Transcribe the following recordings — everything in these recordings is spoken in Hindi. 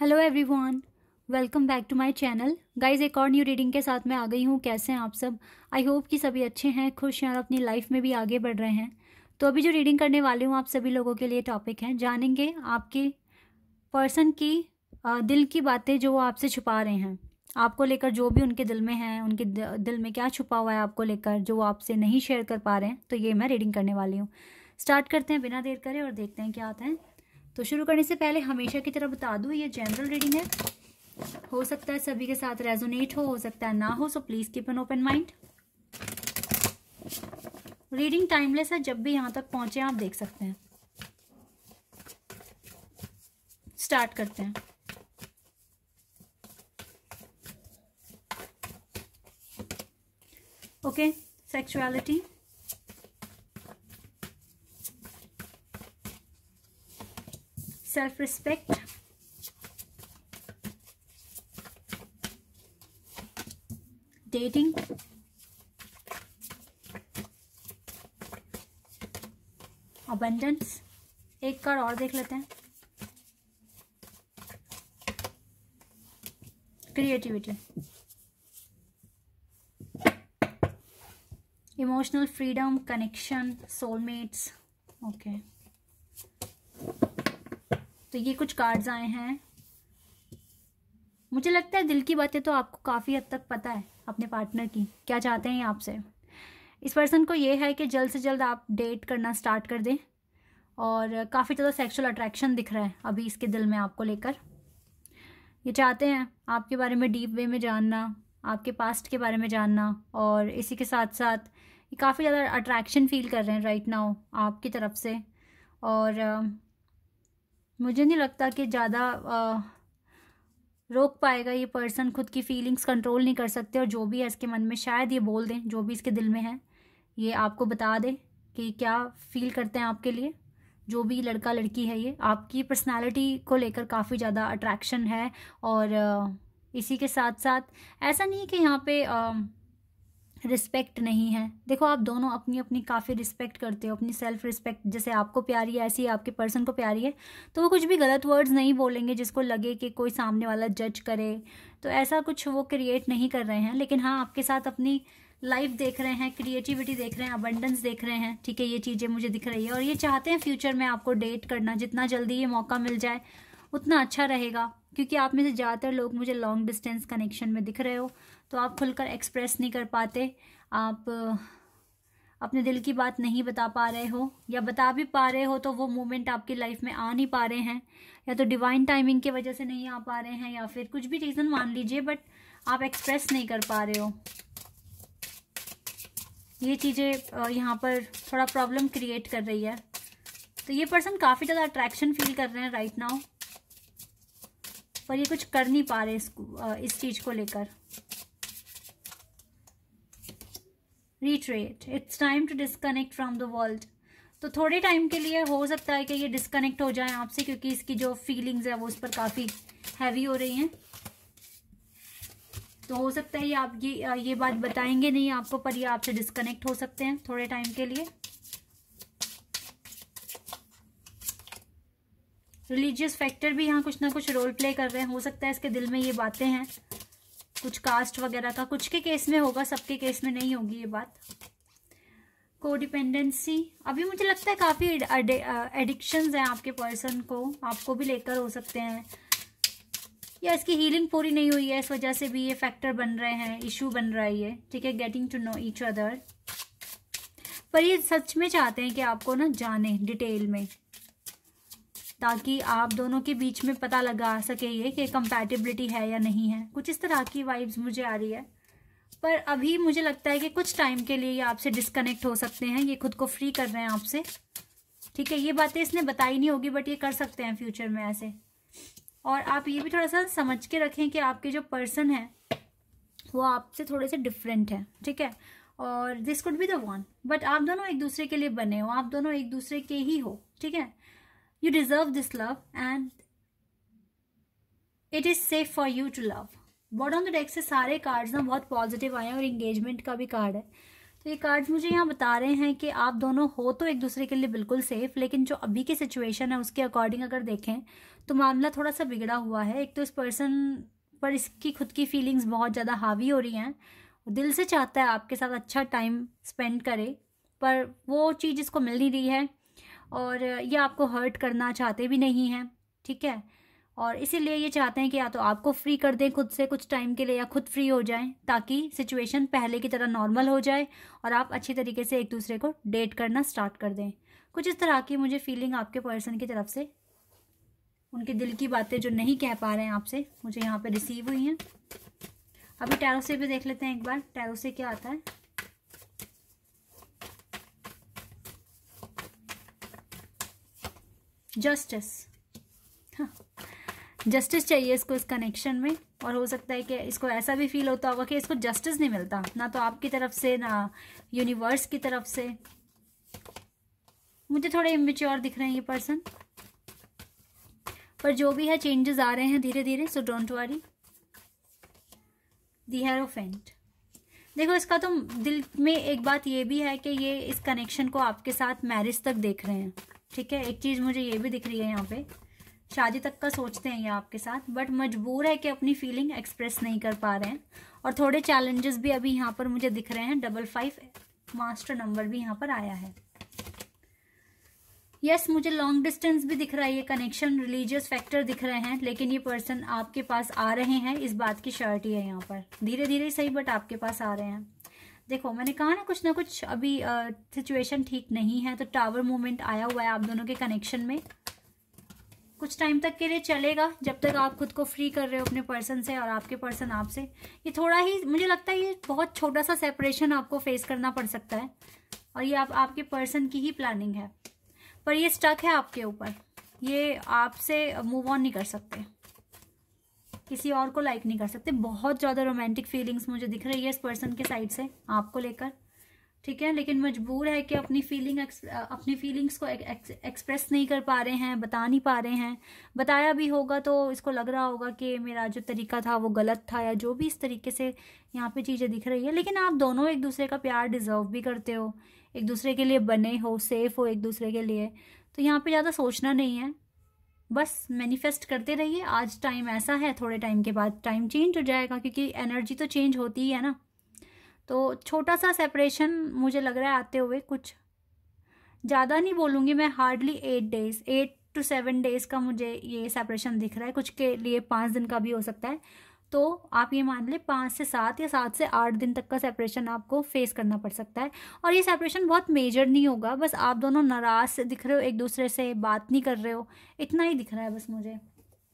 Hello everyone welcome back to my channel guys एक और न्यू रीडिंग के साथ मैं आ गई हूँ कैसे हैं आप सब आई होप कि सभी अच्छे हैं खुश हैं और अपनी लाइफ में भी आगे बढ़ रहे हैं तो अभी जो रीडिंग करने वाले हूँ आप सभी लोगों के लिए टॉपिक है जानेंगे आपके पर्सन की दिल की बातें जो वो आपसे छुपा रहे हैं आपको लेकर जो भी उनके दिल में है उनके दिल में क्या छुपा हुआ है आपको लेकर जो आपसे नहीं शेयर कर पा रहे हैं तो ये मैं रीडिंग करने वाली हूँ स्टार्ट करते हैं बिना देर करें और देखते हैं क्या आता है तो शुरू करने से पहले हमेशा की तरह बता दूँ ये जनरल रीडिंग है हो सकता है सभी के साथ रेजोनेट हो हो सकता है ना हो so please keep an open mind reading timeless है जब भी यहां तक पहुंचे आप देख सकते हैं स्टार्ट करते हैं okay sexuality self respect dating abundance एक कार्ड और देख लेते हैं creativity emotional freedom connection soulmates okay okay. तो ये कुछ कार्ड्स आए हैं मुझे लगता है दिल की बातें तो आपको काफ़ी हद तक पता है अपने पार्टनर की क्या चाहते हैं आपसे इस पर्सन को ये है कि जल्द से जल्द आप डेट करना स्टार्ट कर दें और काफ़ी ज़्यादा सेक्सुअल अट्रैक्शन दिख रहा है अभी इसके दिल में आपको लेकर ये चाहते हैं आपके बारे में डीप वे में जानना आपके पास्ट के बारे में जानना और इसी के साथ साथ काफ़ी ज़्यादा अट्रैक्शन फील कर रहे हैं राइट नाउ आपकी तरफ से और मुझे नहीं लगता कि ज़्यादा रोक पाएगा ये पर्सन खुद की फीलिंग्स कंट्रोल नहीं कर सकते और जो भी है इसके मन में शायद ये बोल दें जो भी इसके दिल में है ये आपको बता दें कि क्या फील करते हैं आपके लिए जो भी लड़का लड़की है ये आपकी पर्सनालिटी को लेकर काफ़ी ज़्यादा अट्रैक्शन है और इसी के साथ साथ ऐसा नहीं कि यहाँ पे रिस्पेक्ट नहीं है देखो आप दोनों अपनी अपनी काफ़ी रिस्पेक्ट करते हो अपनी सेल्फ रिस्पेक्ट जैसे आपको प्यारी है ऐसी ही आपके पर्सन को प्यारी है तो वो कुछ भी गलत वर्ड्स नहीं बोलेंगे जिसको लगे कि कोई सामने वाला जज करे तो ऐसा कुछ वो क्रिएट नहीं कर रहे हैं लेकिन हाँ आपके साथ अपनी लाइफ देख रहे हैं क्रिएटिविटी देख रहे हैं अबंडेंस देख रहे हैं ठीक है ये चीज़ें मुझे दिख रही है और ये चाहते हैं फ्यूचर में आपको डेट करना जितना जल्दी ये मौका मिल जाए उतना अच्छा रहेगा क्योंकि आप में से ज़्यादातर लोग मुझे लॉन्ग डिस्टेंस कनेक्शन में दिख रहे हो तो आप खुलकर एक्सप्रेस नहीं कर पाते आप अपने दिल की बात नहीं बता पा रहे हो या बता भी पा रहे हो तो वो मोमेंट आपकी लाइफ में आ नहीं पा रहे हैं या तो डिवाइन टाइमिंग की वजह से नहीं आ पा रहे हैं या फिर कुछ भी रीज़न मान लीजिए बट आप एक्सप्रेस नहीं कर पा रहे हो ये चीज़ें यहाँ पर थोड़ा प्रॉब्लम क्रिएट कर रही है तो ये पर्सन काफ़ी ज़्यादा अट्रैक्शन फील कर रहे हैं राइट नाउ पर ये कुछ कर नहीं पा रहे इसको इस चीज को लेकर retreat it's time to disconnect from the world तो थोड़े टाइम के लिए हो सकता है कि ये डिस्कनेक्ट हो जाए आपसे क्योंकि इसकी जो फीलिंग्स है वो उस पर काफ़ी हैवी हो रही हैं तो हो सकता है ये आप ये ये बात बताएंगे नहीं आपको पर ये आपसे डिस्कनेक्ट हो सकते हैं थोड़े टाइम के लिए रिलीजियस फैक्टर भी यहाँ कुछ ना कुछ रोल प्ले कर रहे हैं हो सकता है इसके दिल में ये बातें हैं कुछ कास्ट वगैरह का कुछ के केस में होगा सबके केस में नहीं होगी ये बात कोडिपेंडेंसी अभी मुझे लगता है काफ़ी एडिक्शंस हैं आपके पर्सन को आपको भी लेकर हो सकते हैं या इसकी हीलिंग पूरी नहीं हुई है इस वजह से भी ये फैक्टर बन रहे हैं इश्यू बन रहा है ये ठीक है getting to know each other पर ये सच में चाहते हैं कि आपको ना जाने डिटेल में ताकि आप दोनों के बीच में पता लगा सके ये कि कंपैटिबिलिटी है या नहीं है कुछ इस तरह की वाइब्स मुझे आ रही है पर अभी मुझे लगता है कि कुछ टाइम के लिए ये आपसे डिस्कनेक्ट हो सकते हैं ये खुद को फ्री कर रहे हैं आपसे ठीक है ये बातें इसने बताई नहीं होगी बट ये कर सकते हैं फ्यूचर में ऐसे और आप ये भी थोड़ा सा समझ के रखें कि आपके जो पर्सन है वो आपसे थोड़े से डिफरेंट है ठीक है और this could be the one but आप दोनों एक दूसरे के लिए बने हो आप दोनों एक दूसरे के ही हो ठीक है You deserve this love and it is safe for you to love on the deck से सारे कार्ड्स ना बहुत पॉजिटिव आए हैं और इंगेजमेंट का भी कार्ड है तो ये कार्ड्स मुझे यहाँ बता रहे हैं कि आप दोनों हो तो एक दूसरे के लिए बिल्कुल सेफ लेकिन जो अभी की सिचुएशन है उसके अकॉर्डिंग अगर देखें तो मामला थोड़ा सा बिगड़ा हुआ है एक तो इस पर्सन पर इसकी खुद की फीलिंग्स बहुत ज़्यादा हावी हो रही हैं दिल से चाहता है आपके साथ अच्छा टाइम स्पेंड करे पर वो चीज़ इसको मिल नहीं रही है और ये आपको हर्ट करना चाहते भी नहीं हैं ठीक है और इसीलिए ये चाहते हैं कि या तो आपको फ्री कर दें खुद से कुछ टाइम के लिए या खुद फ्री हो जाएं ताकि सिचुएशन पहले की तरह नॉर्मल हो जाए और आप अच्छी तरीके से एक दूसरे को डेट करना स्टार्ट कर दें कुछ इस तरह की मुझे फीलिंग आपके पर्सन की तरफ से उनके दिल की बातें जो नहीं कह पा रहे हैं आपसे मुझे यहाँ पर रिसीव हुई हैं अभी टैरो से भी देख लेते हैं एक बार टैरो से क्या आता है जस्टिस हाँ जस्टिस चाहिए इसको इस कनेक्शन में और हो सकता है कि इसको ऐसा भी फील होता होगा कि इसको जस्टिस नहीं मिलता ना तो आपकी तरफ से ना यूनिवर्स की तरफ से मुझे थोड़े इमेच्योर दिख रहे हैं ये पर्सन पर जो भी है चेंजेस आ रहे हैं धीरे धीरे so don't worry the hierophant देखो इसका तो दिल में एक बात ये भी है कि ये इस कनेक्शन को आपके साथ मैरिज तक देख रहे हैं ठीक है एक चीज़ मुझे ये भी दिख रही है यहाँ पे शादी तक का सोचते हैं ये आपके साथ बट मजबूर है कि अपनी फीलिंग एक्सप्रेस नहीं कर पा रहे हैं और थोड़े चैलेंजेस भी अभी यहाँ पर मुझे दिख रहे हैं डबल फाइव मास्टर नंबर भी यहाँ पर आया है यस yes, मुझे लॉन्ग डिस्टेंस भी दिख रहा है ये कनेक्शन रिलीजियस फैक्टर दिख रहे हैं लेकिन ये पर्सन आपके पास आ रहे हैं इस बात की शर्ट है यहाँ पर धीरे धीरे सही बट आपके पास आ रहे हैं देखो मैंने कहा ना कुछ ना कुछ अभी सिचुएशन ठीक नहीं है तो टावर मूवमेंट आया हुआ है आप दोनों के कनेक्शन में कुछ टाइम तक के लिए चलेगा जब तक आप खुद को फ्री कर रहे हो अपने पर्सन से और आपके पर्सन आपसे ये थोड़ा ही मुझे लगता है ये बहुत छोटा सा सेपरेशन आपको फेस करना पड़ सकता है और ये आप आपके पर्सन की ही प्लानिंग है पर ये स्टक है आपके ऊपर ये आपसे मूव ऑन नहीं कर सकते किसी और को लाइक नहीं कर सकते बहुत ज़्यादा रोमांटिक फीलिंग्स मुझे दिख रही है इस पर्सन के साइड से आपको लेकर ठीक है लेकिन मजबूर है कि अपनी फीलिंग अपनी फीलिंग्स को एक्सप्रेस नहीं कर पा रहे हैं बता नहीं पा रहे हैं बताया भी होगा तो इसको लग रहा होगा कि मेरा जो तरीका था वो गलत था या जो भी इस तरीके से यहाँ पे चीज़ें दिख रही है लेकिन आप दोनों एक दूसरे का प्यार डिज़र्व भी करते हो एक दूसरे के लिए बने हो सेफ़ हो एक दूसरे के लिए तो यहाँ पर ज़्यादा सोचना नहीं है बस मैनिफेस्ट करते रहिए आज टाइम ऐसा है थोड़े टाइम के बाद टाइम चेंज हो जाएगा क्योंकि एनर्जी तो चेंज होती ही है ना तो छोटा सा सेपरेशन मुझे लग रहा है आते हुए कुछ ज़्यादा नहीं बोलूँगी मैं hardly eight days eight to seven days का मुझे ये सेपरेशन दिख रहा है कुछ के लिए पाँच दिन का भी हो सकता है तो आप ये मान लें पाँच से सात या सात से आठ दिन तक का सेपरेशन आपको फेस करना पड़ सकता है और ये सेपरेशन बहुत मेजर नहीं होगा बस आप दोनों नाराज़ दिख रहे हो एक दूसरे से बात नहीं कर रहे हो इतना ही दिख रहा है बस मुझे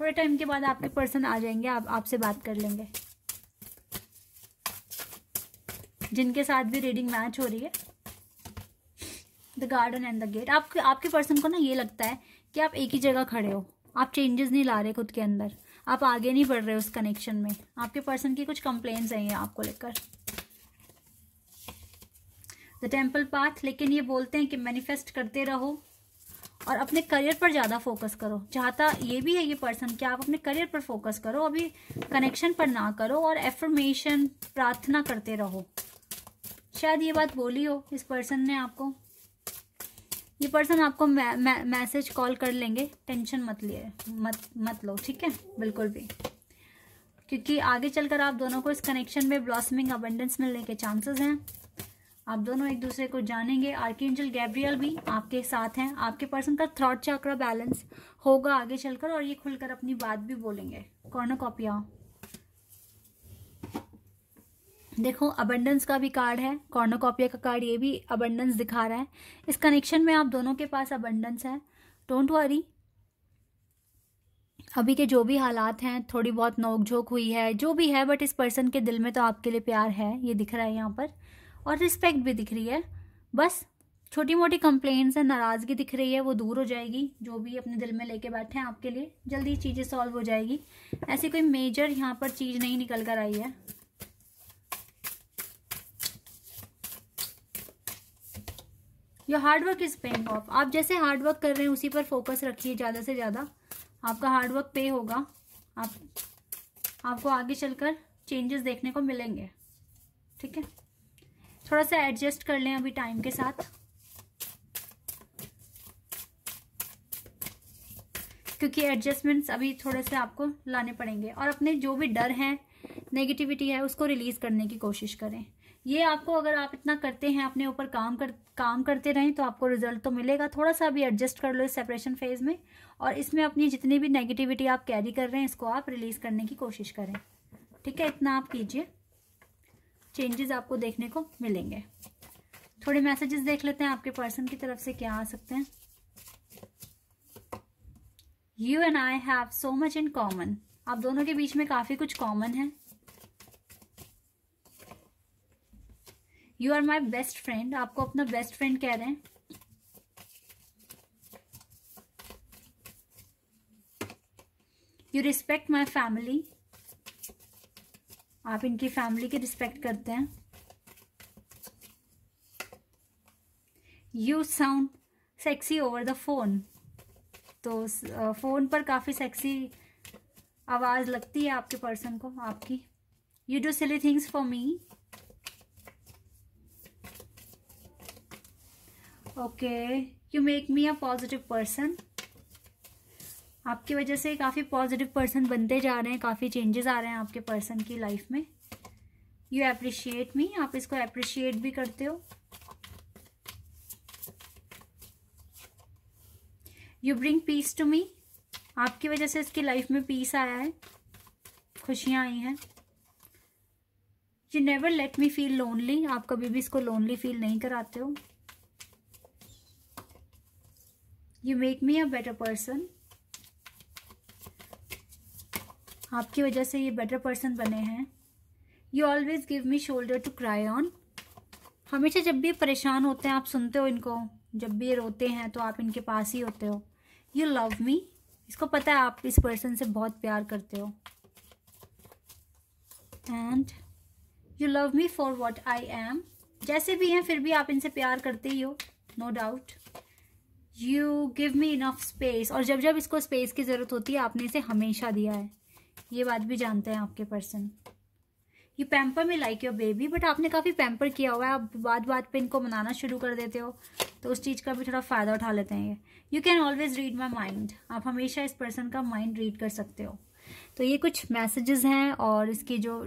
थोड़े टाइम के बाद आपके पर्सन आ जाएंगे आप आपसे बात कर लेंगे जिनके साथ भी रीडिंग मैच हो रही है the garden and the gate आपके आपके पर्सन को ना ये लगता है कि आप एक ही जगह खड़े हो आप चेंजेस नहीं ला रहे खुद के अंदर आप आगे नहीं बढ़ रहे उस कनेक्शन में आपके पर्सन की कुछ कंप्लेन्स हैं है आपको लेकर द टेम्पल पाथ लेकिन ये बोलते हैं कि मैनिफेस्ट करते रहो और अपने करियर पर ज़्यादा फोकस करो चाहता ये भी है ये पर्सन कि आप अपने करियर पर फोकस करो अभी कनेक्शन पर ना करो और एफर्मेशन प्रार्थना करते रहो शायद ये बात बोली हो इस पर्सन ने आपको ये पर्सन आपको मैसेज कॉल कर लेंगे टेंशन मत लिए मत मत लो ठीक है बिल्कुल भी क्योंकि आगे चलकर आप दोनों को इस कनेक्शन में ब्लॉसमिंग अबेंडेंस मिलने के चांसेस हैं आप दोनों एक दूसरे को जानेंगे आर्किंजल गैब्रियल भी आपके साथ हैं आपके पर्सन का थ्रॉट चक्र बैलेंस होगा आगे चलकर और ये खुलकर अपनी बात भी बोलेंगे कॉर्नर कॉपिया देखो अबंडेंस का भी कार्ड है कॉर्नोकॉपिया का कार्ड ये भी अबंडेंस दिखा रहा है इस कनेक्शन में आप दोनों के पास अबंडेंस है डोंट वरी अभी के जो भी हालात हैं थोड़ी बहुत नोकझोंक हुई है जो भी है बट इस पर्सन के दिल में तो आपके लिए प्यार है ये दिख रहा है यहाँ पर और रिस्पेक्ट भी दिख रही है बस छोटी मोटी कंप्लेंट्स हैं नाराज़गी दिख रही है वो दूर हो जाएगी जो भी अपने दिल में लेके बैठे हैं आपके लिए जल्दी चीज़ें सॉल्व हो जाएगी ऐसी कोई मेजर यहाँ पर चीज़ नहीं निकल कर आई है your hard work is paying off आप जैसे हार्डवर्क कर रहे हैं उसी पर फोकस रखिए ज़्यादा से ज़्यादा आपका हार्डवर्क पे होगा आप आपको आगे चलकर चेंजेस देखने को मिलेंगे ठीक है थोड़ा सा एडजस्ट कर लें अभी टाइम के साथ क्योंकि एडजस्टमेंट्स अभी थोड़े से आपको लाने पड़ेंगे और अपने जो भी डर हैं नेगेटिविटी है उसको रिलीज़ करने की कोशिश करें ये आपको अगर आप इतना करते हैं अपने ऊपर काम कर काम करते रहें तो आपको रिजल्ट तो मिलेगा थोड़ा सा भी एडजस्ट कर लो इस सेपरेशन फेज में और इसमें अपनी जितनी भी नेगेटिविटी आप कैरी कर रहे हैं इसको आप रिलीज करने की कोशिश करें ठीक है इतना आप कीजिए चेंजेस आपको देखने को मिलेंगे थोड़े मैसेजेस देख लेते हैं आपके पर्सन की तरफ से क्या आ सकते हैं you and I have so much in common आप दोनों के बीच में काफ़ी कुछ कॉमन है you are my best friend आपको अपना बेस्ट फ्रेंड कह रहे हैं यू रिस्पेक्ट माई फैमिली आप इनकी फैमिली की रिस्पेक्ट करते हैं you sound sexy over the phone तो फोन uh, पर काफ़ी सेक्सी आवाज़ लगती है आपके पर्सन को आपकी you do silly things for me okay you make me a positive person आपकी वजह से काफ़ी पॉजिटिव पर्सन बनते जा रहे हैं काफ़ी चेंजेस आ रहे हैं आपके पर्सन की लाइफ में यू अप्रिशिएट मी आप इसको अप्रिशिएट भी करते हो you bring peace to me आपकी वजह से इसकी लाइफ में पीस आया है खुशियाँ आई हैं you never let me feel lonely आप कभी भी इसको लोनली फील नहीं कराते हो you make me a better person आपकी वजह से ये बेटर पर्सन बने हैं you always give me shoulder to cry on हमेशा जब भी परेशान होते हैं आप सुनते हो इनको जब भी ये रोते हैं तो आप इनके पास ही होते हो यू लव मी इसको पता है आप इस पर्सन से बहुत प्यार करते हो and you love me for what I am जैसे भी हैं फिर भी आप इनसे प्यार करते ही हो no no doubt you give me enough space और जब जब इसको स्पेस की ज़रूरत होती है आपने इसे हमेशा दिया है ये बात भी जानते हैं आपके person you pamper me like your baby but आपने काफ़ी पैम्पर किया हुआ है आप बात बात पे इनको मनाना शुरू कर देते हो तो उस चीज़ का भी थोड़ा फ़ायदा उठा लेते हैं ये you can always read my mind आप हमेशा इस पर्सन का माइंड रीड कर सकते हो तो ये कुछ मैसेजेस हैं और इसकी जो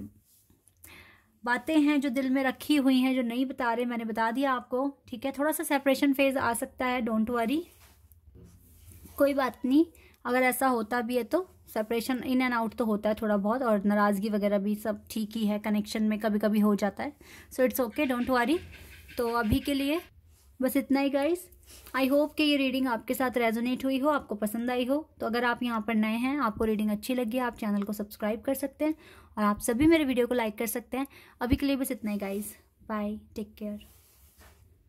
बातें हैं जो दिल में रखी हुई हैं जो नहीं बता रहे मैंने बता दिया आपको ठीक है थोड़ा सा सेपरेशन फेज आ सकता है डोंट वरी कोई बात नहीं अगर ऐसा होता भी है तो सेपरेशन इन एंड आउट तो होता है थोड़ा बहुत और नाराज़गी वगैरह भी सब ठीक ही है कनेक्शन में कभी कभी हो जाता है so it's okay don't worry तो अभी के लिए बस इतना ही गाइज़ आई होप कि ये रीडिंग आपके साथ रेजोनेट हुई हो आपको पसंद आई हो तो अगर आप यहाँ पर नए हैं आपको रीडिंग अच्छी लगी आप चैनल को सब्सक्राइब कर सकते हैं और आप सभी मेरे वीडियो को लाइक कर सकते हैं अभी के लिए बस इतना ही गाइज बाय टेक केयर